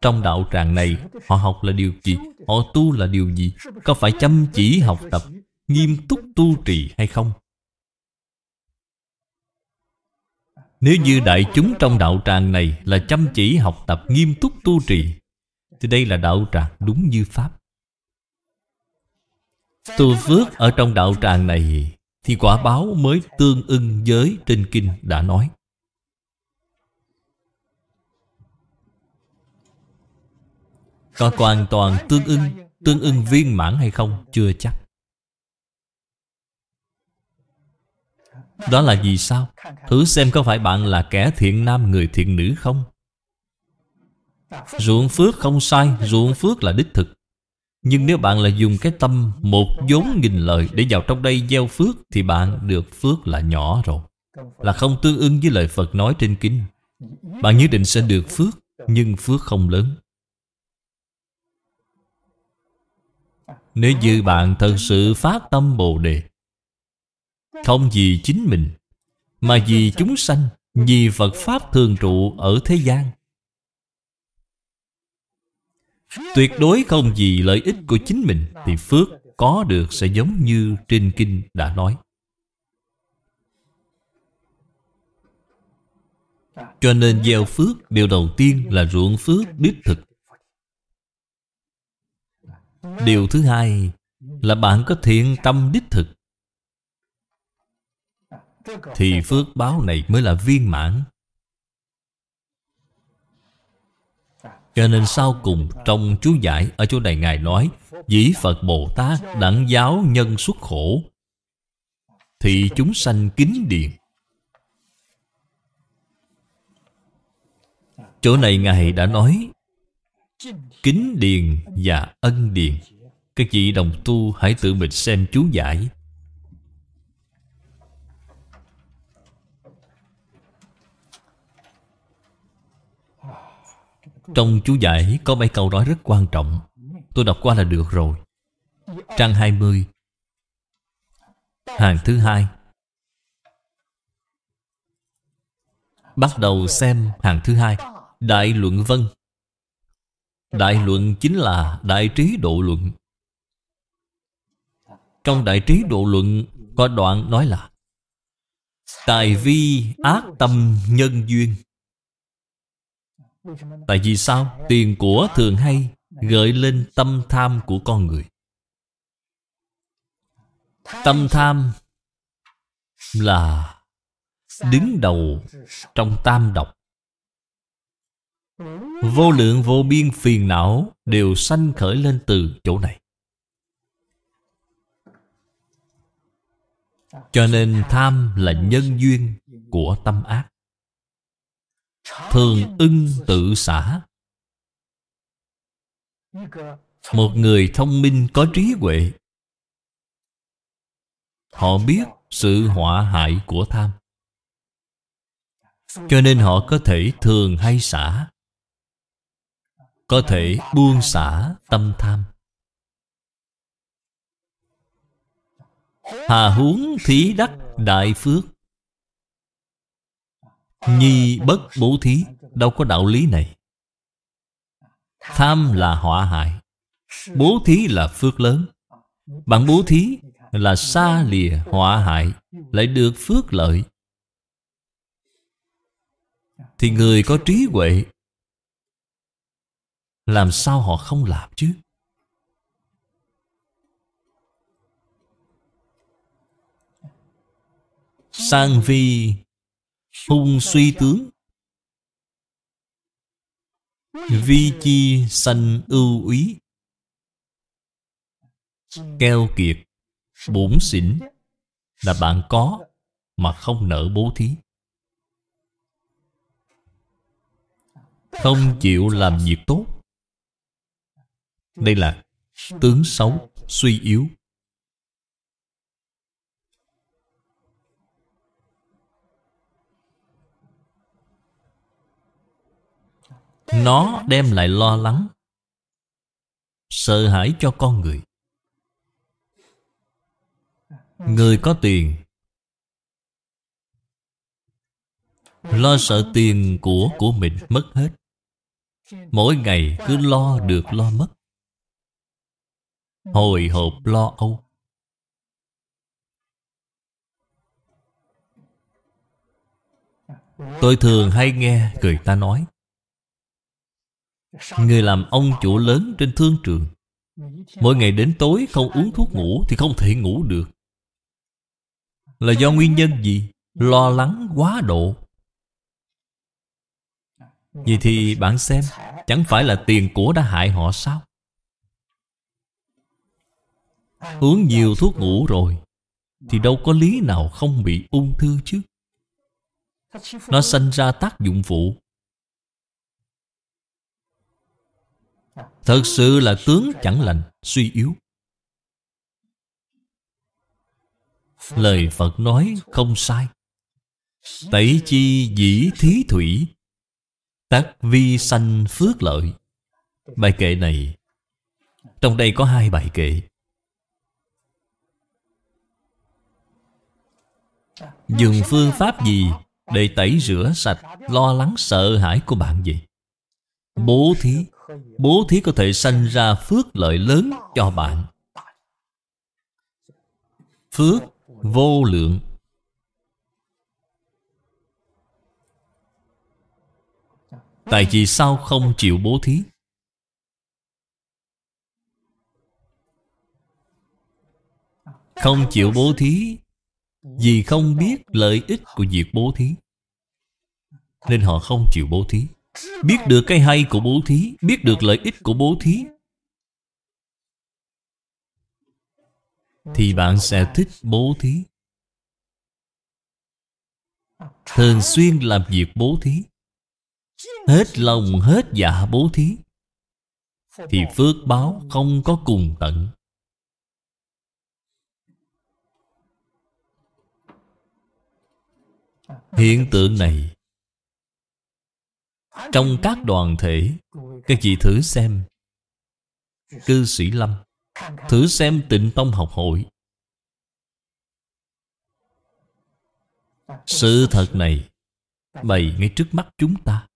Trong đạo tràng này Họ học là điều gì Họ tu là điều gì Có phải chăm chỉ học tập Nghiêm túc tu trì hay không Nếu như đại chúng trong đạo tràng này Là chăm chỉ học tập nghiêm túc tu trì Thì đây là đạo tràng đúng như Pháp Tu phước ở trong đạo tràng này Thì quả báo mới tương ưng với trên kinh đã nói Có hoàn toàn tương ưng Tương ưng viên mãn hay không Chưa chắc Đó là vì sao? Thử xem có phải bạn là kẻ thiện nam người thiện nữ không? Ruộng phước không sai, ruộng phước là đích thực Nhưng nếu bạn là dùng cái tâm một vốn nghìn lời để vào trong đây gieo phước Thì bạn được phước là nhỏ rồi Là không tương ứng với lời Phật nói trên kinh Bạn nhất định sẽ được phước, nhưng phước không lớn Nếu như bạn thật sự phát tâm Bồ Đề không vì chính mình Mà vì chúng sanh Vì Phật Pháp thường trụ ở thế gian Tuyệt đối không vì lợi ích của chính mình Thì Phước có được sẽ giống như trên kinh đã nói Cho nên gieo phước Điều đầu tiên là ruộng phước đích thực Điều thứ hai Là bạn có thiện tâm đích thực thì phước báo này mới là viên mãn Cho nên sau cùng trong chú giải ở chỗ này Ngài nói Dĩ Phật Bồ Tát đẳng giáo nhân xuất khổ Thì chúng sanh kính điện Chỗ này Ngài đã nói Kính điền và ân điền Các vị đồng tu hãy tự mình xem chú giải Trong chú giải có mấy câu nói rất quan trọng Tôi đọc qua là được rồi Trang 20 Hàng thứ hai Bắt đầu xem hàng thứ hai Đại luận vân Đại luận chính là Đại trí độ luận Trong đại trí độ luận Có đoạn nói là Tài vi ác tâm nhân duyên Tại vì sao? Tiền của thường hay gợi lên tâm tham của con người. Tâm tham là đứng đầu trong tam độc. Vô lượng vô biên phiền não đều sanh khởi lên từ chỗ này. Cho nên tham là nhân duyên của tâm ác. Thường ưng tự xả Một người thông minh có trí huệ Họ biết sự họa hại của tham Cho nên họ có thể thường hay xả Có thể buông xả tâm tham Hà huống thí đắc đại phước Nhi bất bố thí Đâu có đạo lý này Tham là họa hại Bố thí là phước lớn Bạn bố thí là xa lìa họa hại Lại được phước lợi Thì người có trí huệ Làm sao họ không làm chứ Sang vi hung suy tướng vi chi sanh ưu úy keo kiệt bổn xỉn là bạn có mà không nỡ bố thí không chịu làm việc tốt đây là tướng xấu suy yếu Nó đem lại lo lắng Sợ hãi cho con người Người có tiền Lo sợ tiền của của mình mất hết Mỗi ngày cứ lo được lo mất Hồi hộp lo âu Tôi thường hay nghe người ta nói Người làm ông chủ lớn trên thương trường Mỗi ngày đến tối không uống thuốc ngủ Thì không thể ngủ được Là do nguyên nhân gì? Lo lắng quá độ Vậy thì bạn xem Chẳng phải là tiền của đã hại họ sao? Uống nhiều thuốc ngủ rồi Thì đâu có lý nào không bị ung thư chứ Nó sinh ra tác dụng phụ Thật sự là tướng chẳng lành, suy yếu Lời Phật nói không sai Tẩy chi dĩ thí thủy Tác vi sanh phước lợi Bài kệ này Trong đây có hai bài kệ Dùng phương pháp gì để tẩy rửa sạch lo lắng sợ hãi của bạn gì? Bố thí bố thí có thể sanh ra phước lợi lớn cho bạn phước vô lượng tại vì sao không chịu bố thí không chịu bố thí vì không biết lợi ích của việc bố thí nên họ không chịu bố thí Biết được cái hay của bố thí Biết được lợi ích của bố thí Thì bạn sẽ thích bố thí Thường xuyên làm việc bố thí Hết lòng hết dạ bố thí Thì phước báo không có cùng tận Hiện tượng này trong các đoàn thể Các vị thử xem Cư sĩ Lâm Thử xem tịnh tông học hội Sự thật này Bày ngay trước mắt chúng ta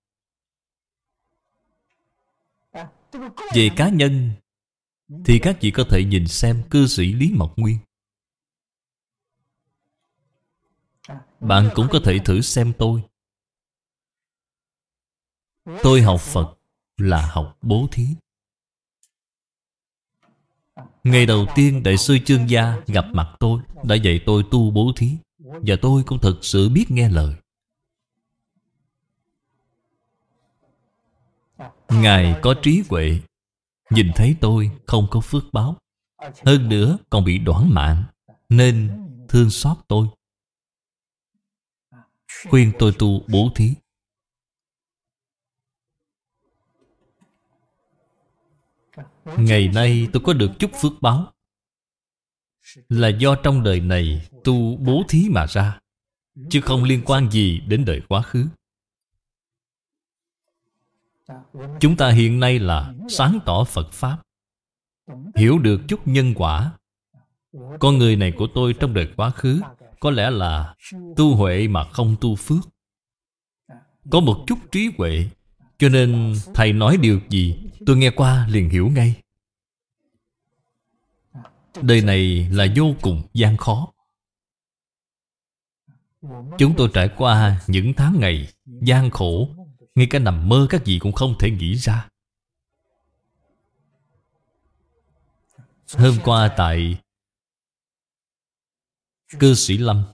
Về cá nhân Thì các vị có thể nhìn xem cư sĩ Lý Mộc Nguyên Bạn cũng có thể thử xem tôi Tôi học Phật là học bố thí Ngày đầu tiên Đại sư Chương Gia gặp mặt tôi Đã dạy tôi tu bố thí Và tôi cũng thật sự biết nghe lời Ngài có trí huệ Nhìn thấy tôi không có phước báo Hơn nữa còn bị đoản mạng Nên thương xót tôi Khuyên tôi tu bố thí Ngày nay tôi có được chút phước báo Là do trong đời này tu bố thí mà ra Chứ không liên quan gì đến đời quá khứ Chúng ta hiện nay là sáng tỏ Phật Pháp Hiểu được chút nhân quả Con người này của tôi trong đời quá khứ Có lẽ là tu huệ mà không tu phước Có một chút trí huệ cho nên thầy nói điều gì Tôi nghe qua liền hiểu ngay Đời này là vô cùng gian khó Chúng tôi trải qua những tháng ngày gian khổ Ngay cả nằm mơ các gì cũng không thể nghĩ ra Hôm qua tại Cư sĩ Lâm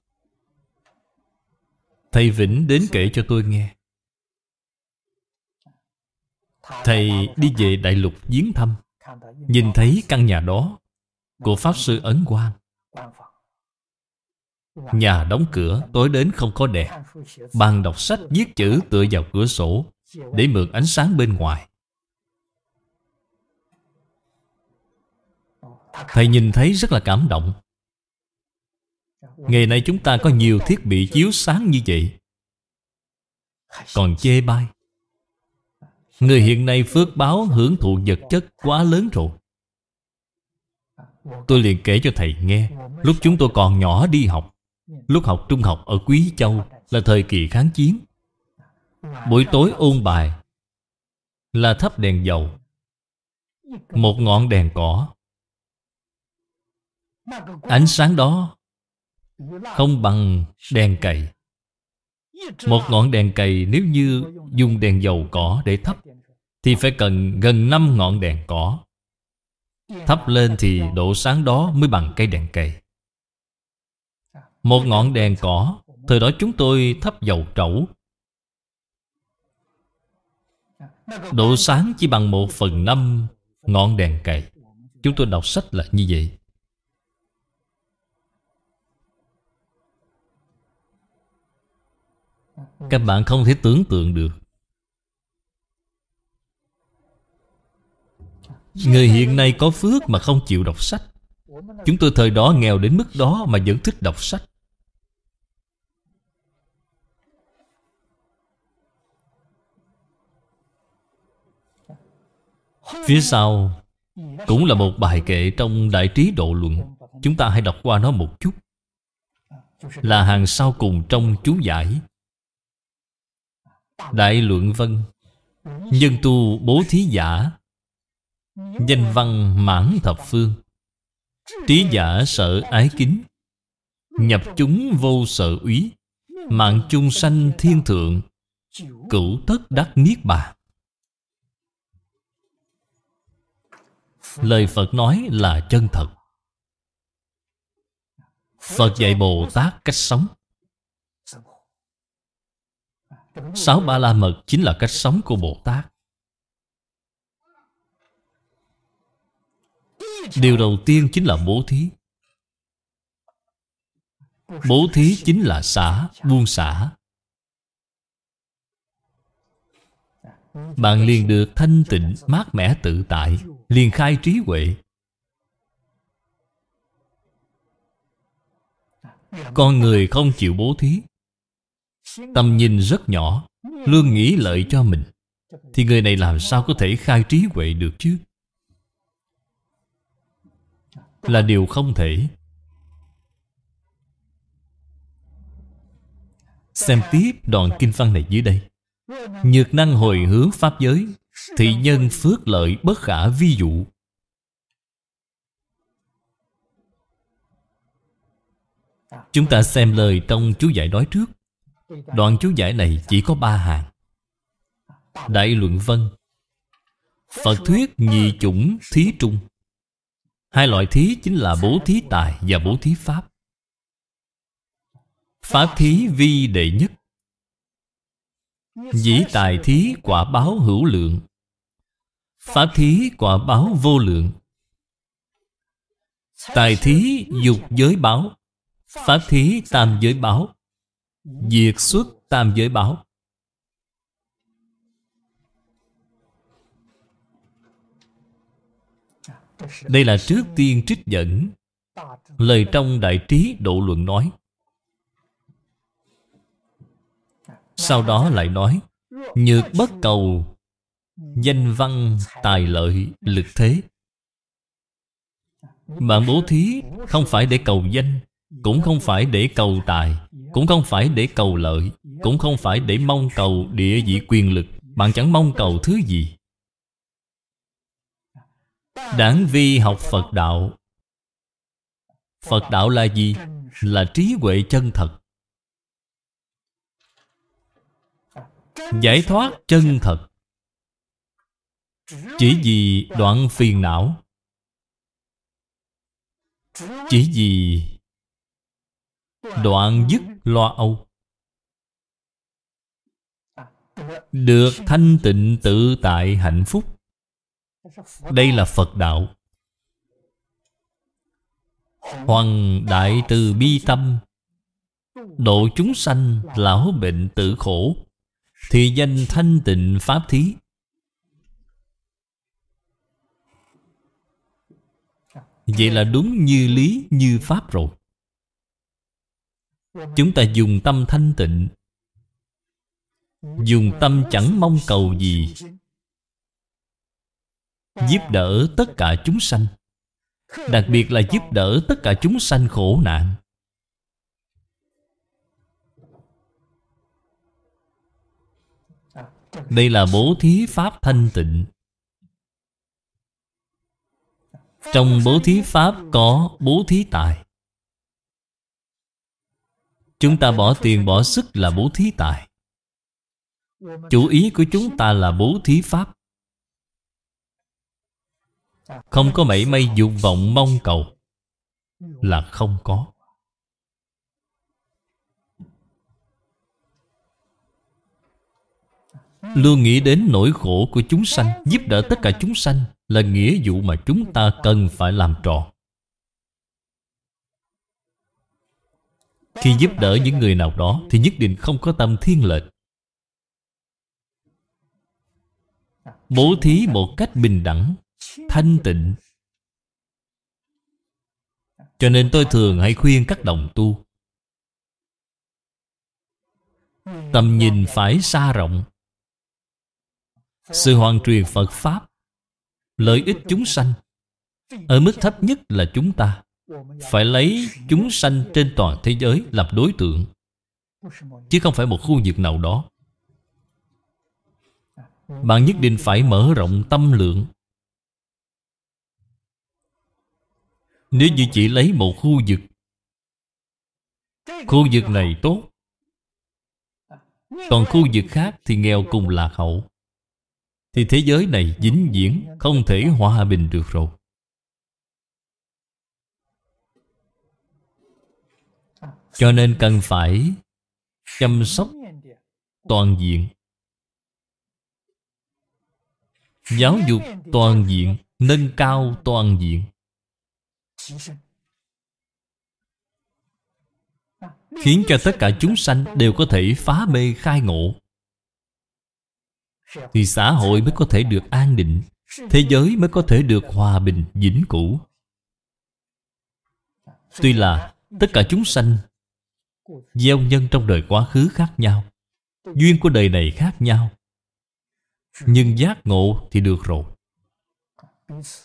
Thầy Vĩnh đến kể cho tôi nghe Thầy đi về Đại Lục viếng thăm Nhìn thấy căn nhà đó Của Pháp Sư Ấn Quang Nhà đóng cửa tối đến không có đèn Bàn đọc sách viết chữ tựa vào cửa sổ Để mượn ánh sáng bên ngoài Thầy nhìn thấy rất là cảm động Ngày nay chúng ta có nhiều thiết bị chiếu sáng như vậy Còn chê bai Người hiện nay phước báo hưởng thụ vật chất quá lớn rồi Tôi liền kể cho thầy nghe Lúc chúng tôi còn nhỏ đi học Lúc học trung học ở Quý Châu Là thời kỳ kháng chiến Buổi tối ôn bài Là thắp đèn dầu Một ngọn đèn cỏ Ánh sáng đó Không bằng đèn cày Một ngọn đèn cày nếu như dùng đèn dầu cỏ để thắp thì phải cần gần năm ngọn đèn cỏ Thắp lên thì độ sáng đó mới bằng cây đèn cầy Một ngọn đèn cỏ Thời đó chúng tôi thắp dầu trẩu Độ sáng chỉ bằng một phần năm ngọn đèn cầy Chúng tôi đọc sách là như vậy Các bạn không thể tưởng tượng được Người hiện nay có phước mà không chịu đọc sách Chúng tôi thời đó nghèo đến mức đó mà vẫn thích đọc sách Phía sau Cũng là một bài kệ trong Đại trí độ luận Chúng ta hãy đọc qua nó một chút Là hàng sau cùng trong chú giải Đại luận vân Nhân tu bố thí giả Danh văn mãn thập phương Trí giả sợ ái kính Nhập chúng vô sợ úy Mạng chung sanh thiên thượng Cửu tất đắc niết bàn Lời Phật nói là chân thật Phật dạy Bồ Tát cách sống Sáu ba la mật chính là cách sống của Bồ Tát Điều đầu tiên chính là bố thí Bố thí chính là xả, buông xả Bạn liền được thanh tịnh, mát mẻ tự tại Liền khai trí huệ Con người không chịu bố thí Tâm nhìn rất nhỏ Luôn nghĩ lợi cho mình Thì người này làm sao có thể khai trí huệ được chứ là điều không thể Xem tiếp đoạn kinh văn này dưới đây Nhược năng hồi hướng pháp giới Thị nhân phước lợi bất khả vi dụ Chúng ta xem lời trong chú giải nói trước Đoạn chú giải này chỉ có ba hàng Đại luận vân Phật thuyết nhị chủng thí trung Hai loại thí chính là bố thí tài và bố thí pháp Pháp thí vi đệ nhất Dĩ tài thí quả báo hữu lượng Pháp thí quả báo vô lượng Tài thí dục giới báo Pháp thí tam giới báo Diệt xuất tam giới báo Đây là trước tiên trích dẫn Lời trong Đại Trí Độ Luận nói Sau đó lại nói Nhược bất cầu Danh văn tài lợi lực thế Bạn bố thí không phải để cầu danh Cũng không phải để cầu tài Cũng không phải để cầu lợi Cũng không phải để mong cầu địa vị quyền lực Bạn chẳng mong cầu thứ gì Đáng vi học Phật Đạo Phật Đạo là gì? Là trí huệ chân thật Giải thoát chân thật Chỉ vì đoạn phiền não Chỉ vì đoạn dứt lo âu Được thanh tịnh tự tại hạnh phúc đây là phật đạo hoàng đại từ bi tâm độ chúng sanh lão bệnh tử khổ thì danh thanh tịnh pháp thí vậy là đúng như lý như pháp rồi chúng ta dùng tâm thanh tịnh dùng tâm chẳng mong cầu gì giúp đỡ tất cả chúng sanh đặc biệt là giúp đỡ tất cả chúng sanh khổ nạn đây là bố thí pháp thanh tịnh trong bố thí pháp có bố thí tài chúng ta bỏ tiền bỏ sức là bố thí tài chủ ý của chúng ta là bố thí pháp không có mảy may dục vọng mong cầu Là không có Luôn nghĩ đến nỗi khổ của chúng sanh Giúp đỡ tất cả chúng sanh Là nghĩa vụ mà chúng ta cần phải làm tròn Khi giúp đỡ những người nào đó Thì nhất định không có tâm thiên lệch Bố thí một cách bình đẳng thanh tịnh cho nên tôi thường hãy khuyên các đồng tu tầm nhìn phải xa rộng sự hoàn truyền phật pháp lợi ích chúng sanh ở mức thấp nhất là chúng ta phải lấy chúng sanh trên toàn thế giới làm đối tượng chứ không phải một khu vực nào đó bạn nhất định phải mở rộng tâm lượng Nếu như chỉ lấy một khu vực Khu vực này tốt Còn khu vực khác thì nghèo cùng lạc hậu Thì thế giới này dính diễn Không thể hòa bình được rồi Cho nên cần phải Chăm sóc toàn diện Giáo dục toàn diện Nâng cao toàn diện khiến cho tất cả chúng sanh đều có thể phá mê khai ngộ thì xã hội mới có thể được an định thế giới mới có thể được hòa bình vĩnh cửu tuy là tất cả chúng sanh gieo nhân trong đời quá khứ khác nhau duyên của đời này khác nhau nhưng giác ngộ thì được rồi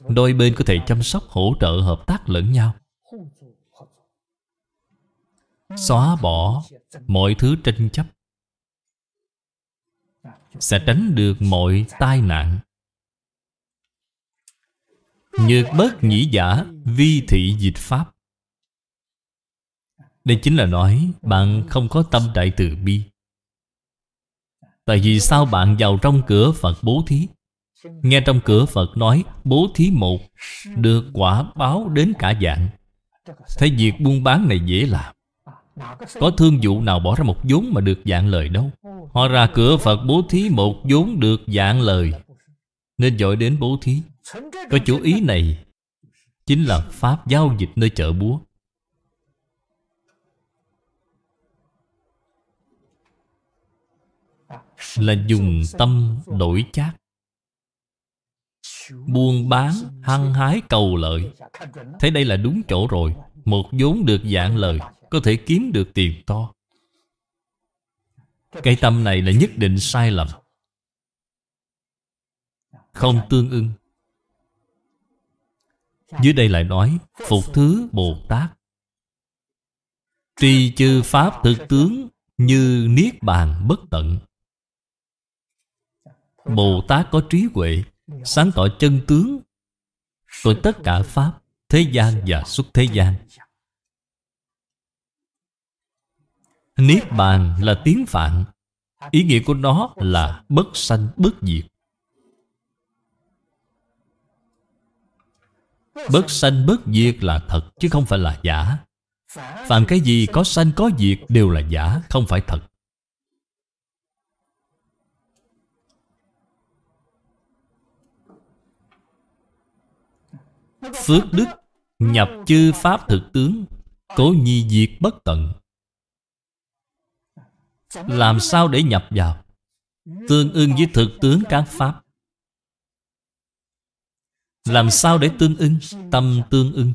đôi bên có thể chăm sóc hỗ trợ hợp tác lẫn nhau xóa bỏ mọi thứ tranh chấp sẽ tránh được mọi tai nạn nhược bớt nhĩ giả vi thị dịch pháp đây chính là nói bạn không có tâm đại từ bi tại vì sao bạn vào trong cửa phật bố thí Nghe trong cửa Phật nói bố thí một Được quả báo đến cả dạng Thấy việc buôn bán này dễ làm Có thương vụ nào bỏ ra một vốn mà được dạng lời đâu Họ ra cửa Phật bố thí một vốn được dạng lời Nên dội đến bố thí Có chủ ý này Chính là Pháp giao dịch nơi chợ búa Là dùng tâm đổi chát buôn bán hăng hái cầu lợi thấy đây là đúng chỗ rồi một vốn được dạng lời có thể kiếm được tiền to cái tâm này là nhất định sai lầm không tương ưng dưới đây lại nói phục thứ bồ tát tri chư pháp thực tướng như niết bàn bất tận bồ tát có trí huệ Dạ. sáng tỏ chân tướng của tất cả pháp thế gian và xuất thế gian niết bàn là tiếng phạn ý nghĩa của nó là bất sanh bất diệt bất sanh bất diệt là thật chứ không phải là giả phạm cái gì có sanh có diệt đều là giả không phải thật Phước đức nhập chư pháp thực tướng Cố nhi diệt bất tận Làm sao để nhập vào Tương ưng với thực tướng các pháp Làm sao để tương ưng Tâm tương ưng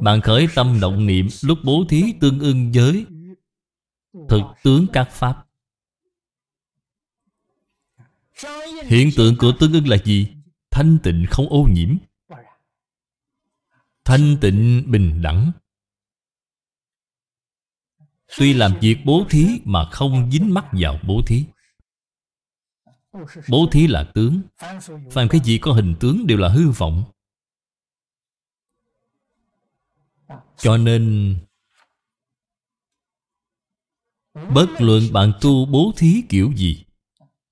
Bạn khởi tâm động niệm Lúc bố thí tương ưng với Thực tướng các pháp Hiện tượng của tương ưng là gì? thanh tịnh không ô nhiễm thanh tịnh bình đẳng tuy làm việc bố thí mà không dính mắc vào bố thí bố thí là tướng phàm cái gì có hình tướng đều là hư vọng cho nên bất luận bạn tu bố thí kiểu gì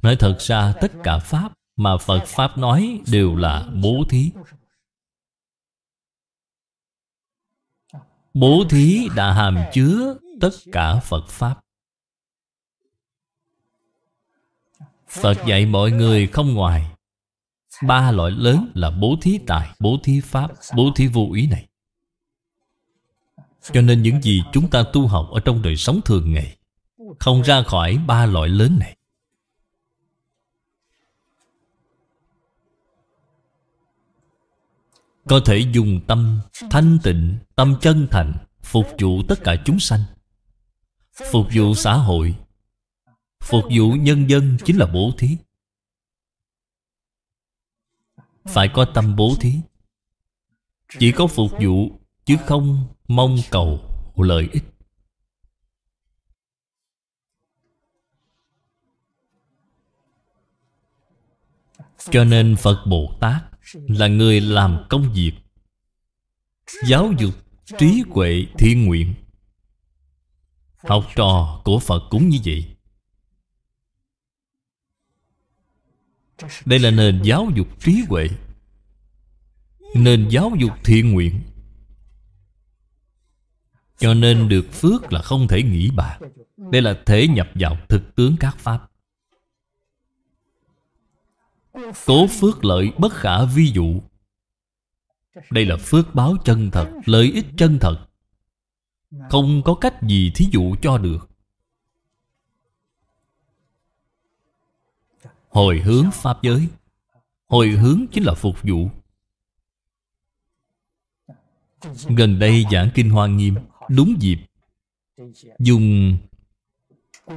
nói thật ra tất cả pháp mà Phật Pháp nói đều là bố thí Bố thí đã hàm chứa tất cả Phật Pháp Phật dạy mọi người không ngoài Ba loại lớn là bố thí tài, bố thí pháp, bố thí vô ý này Cho nên những gì chúng ta tu học ở trong đời sống thường ngày Không ra khỏi ba loại lớn này Có thể dùng tâm thanh tịnh, tâm chân thành Phục vụ tất cả chúng sanh Phục vụ xã hội Phục vụ nhân dân chính là bố thí Phải có tâm bố thí Chỉ có phục vụ Chứ không mong cầu lợi ích Cho nên Phật Bồ Tát là người làm công việc giáo dục trí huệ thiện nguyện học trò của phật cũng như vậy đây là nền giáo dục trí huệ nền giáo dục thiện nguyện cho nên được phước là không thể nghĩ bàn đây là thể nhập vào thực tướng các pháp Cố phước lợi bất khả vi dụ Đây là phước báo chân thật Lợi ích chân thật Không có cách gì thí dụ cho được Hồi hướng Pháp giới Hồi hướng chính là phục vụ Gần đây giảng Kinh Hoa Nghiêm Đúng dịp Dùng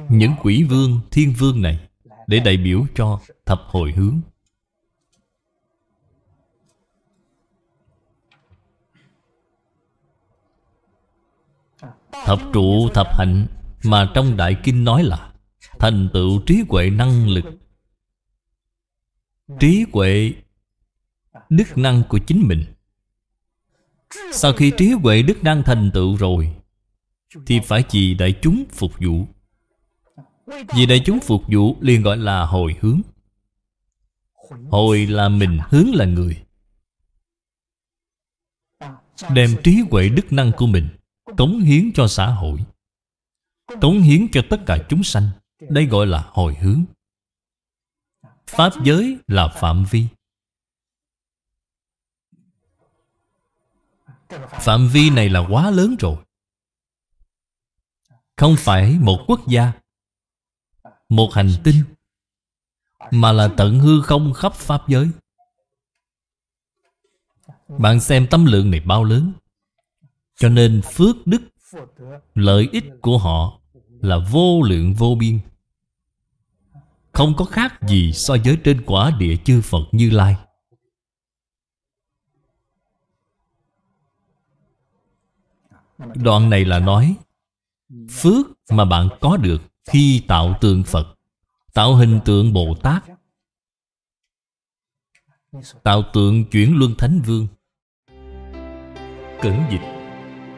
những quỷ vương, thiên vương này Để đại biểu cho thập hồi hướng Thập trụ thập hạnh Mà trong Đại Kinh nói là Thành tựu trí huệ năng lực Trí huệ Đức năng của chính mình Sau khi trí huệ đức năng thành tựu rồi Thì phải vì đại chúng phục vụ Vì đại chúng phục vụ liền gọi là hồi hướng Hồi là mình, hướng là người Đem trí huệ đức năng của mình cống hiến cho xã hội cống hiến cho tất cả chúng sanh đây gọi là hồi hướng pháp giới là phạm vi phạm vi này là quá lớn rồi không phải một quốc gia một hành tinh mà là tận hư không khắp pháp giới bạn xem tâm lượng này bao lớn cho nên phước đức Lợi ích của họ Là vô lượng vô biên Không có khác gì so với trên quả địa chư Phật Như Lai Đoạn này là nói Phước mà bạn có được khi tạo tượng Phật Tạo hình tượng Bồ Tát Tạo tượng chuyển luân Thánh Vương Cẩn dịch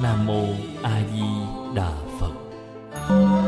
nam mô a di đà phật